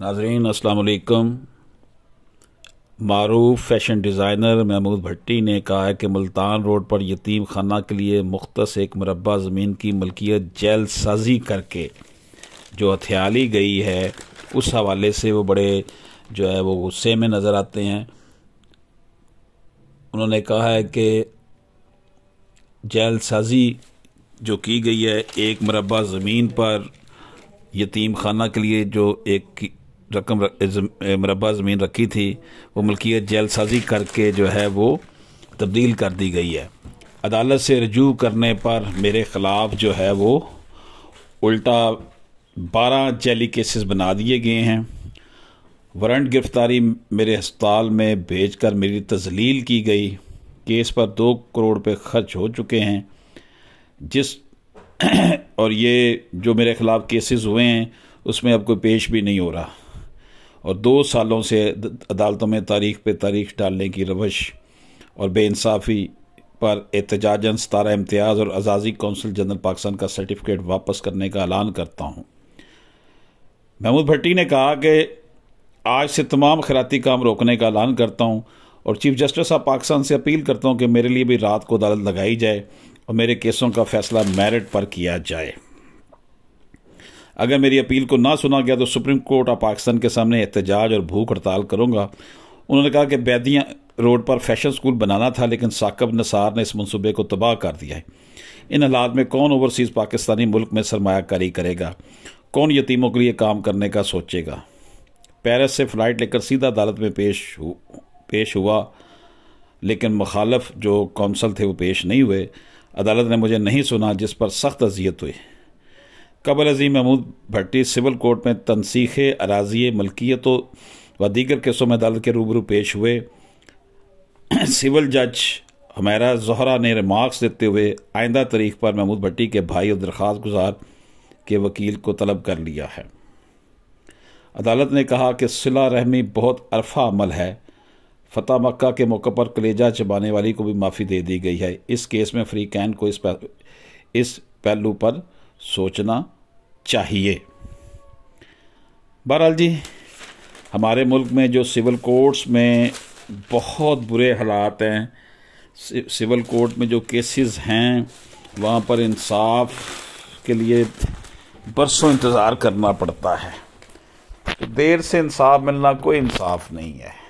नाजरीन असलकम मरूफ फैशन डिज़ाइनर महमूद भट्टी ने कहा है कि मुल्तान रोड पर यतीम खाना के लिए मुख्तस एक मरबा ज़मीन की मलकियत जेल साजी करके जो हथियाली गई है उस हवाले से वो बड़े जो है वो गुस्से में नज़र आते हैं उन्होंने कहा है कि जेल साजी जो की गई है एक मुरबा ज़मीन पर यतीम खाना के लिए जो एक रकम मरबा ज़मीन रखी थी वो मलकियत जेल साजी करके जो है वो तब्दील कर दी गई है अदालत से रजू करने पर मेरे ख़िलाफ़ जो है वो उल्टा बारह जैली केसेस बना दिए गए हैं वारंट गिरफ़्तारी मेरे अस्पताल में भेज कर मेरी तजलील की गई केस पर दो करोड़ रुपये खर्च हो चुके हैं जिस और ये जो मेरे ख़िलाफ़ केसेस हुए हैं उसमें अब कोई पेश भी नहीं हो रहा और दो सालों से अदालतों में तारीख पे तारीख डालने की रवश और बेानसाफ़ी पर एहतजाजन सतारा इम्तियाज़ और आज़ादी कौंसिल जनरल पाकिस्तान का सर्टिफिकेट वापस करने का ऐलान करता हूँ महमूद भट्टी ने कहा कि आज से तमाम खराती काम रोकने का ऐलान करता हूँ और चीफ जस्टिस ऑफ पाकिस्तान से अपील करता हूँ कि मेरे लिए भी रात को अदालत लगाई जाए और मेरे केसों का फैसला मेरिट पर किया जाए अगर मेरी अपील को ना सुना गया तो सुप्रीम कोर्ट ऑफ पाकिस्तान के सामने एहतजाज और भूख हड़ताल करूँगा उन्होंने कहा कि बैदियाँ रोड पर फैशन स्कूल बनाना था लेकिन साकब नसार ने इस मनसूबे को तबाह कर दिया है इन हालात में कौन ओवरसीज़ पाकिस्तानी मुल्क में सरमाकारी करेगा कौन यतीमों के लिए काम करने का सोचेगा पेरिस से फ़्लाइट लेकर सीधा अदालत में पेश हु, पेश हुआ लेकिन मुखालफ जो कौंसल थे वो पेश नहीं हुए अदालत ने मुझे नहीं सुना जिस पर सख्त अजियत हुई कबल अजीम महमूद भट्टी सिविल कोर्ट में तनसीख अराजी मलकियत व दीगर केसों में अदालत के रूबरू पेश हुए सिविल जज हमारा जहरा ने रिमार्क्स देते हुए आइंदा तारीख पर महमूद भट्टी के भाई और दरख्वास्त गुजार के वकील को तलब कर लिया है अदालत ने कहा कि सिला रहमी बहुत अरफा अमल है फतेह मक्का के मौके पर कलेजा चबाने वाली को भी माफ़ी दे दी गई है इस केस में फ्री कैन को इस पहलू पर सोचना चाहिए बहरहाल जी हमारे मुल्क में जो सिविल कोर्ट्स में बहुत बुरे हालात हैं सिविल कोर्ट में जो केसेस हैं वहाँ पर इंसाफ के लिए बरसों इंतज़ार करना पड़ता है तो देर से इंसाफ मिलना कोई इंसाफ नहीं है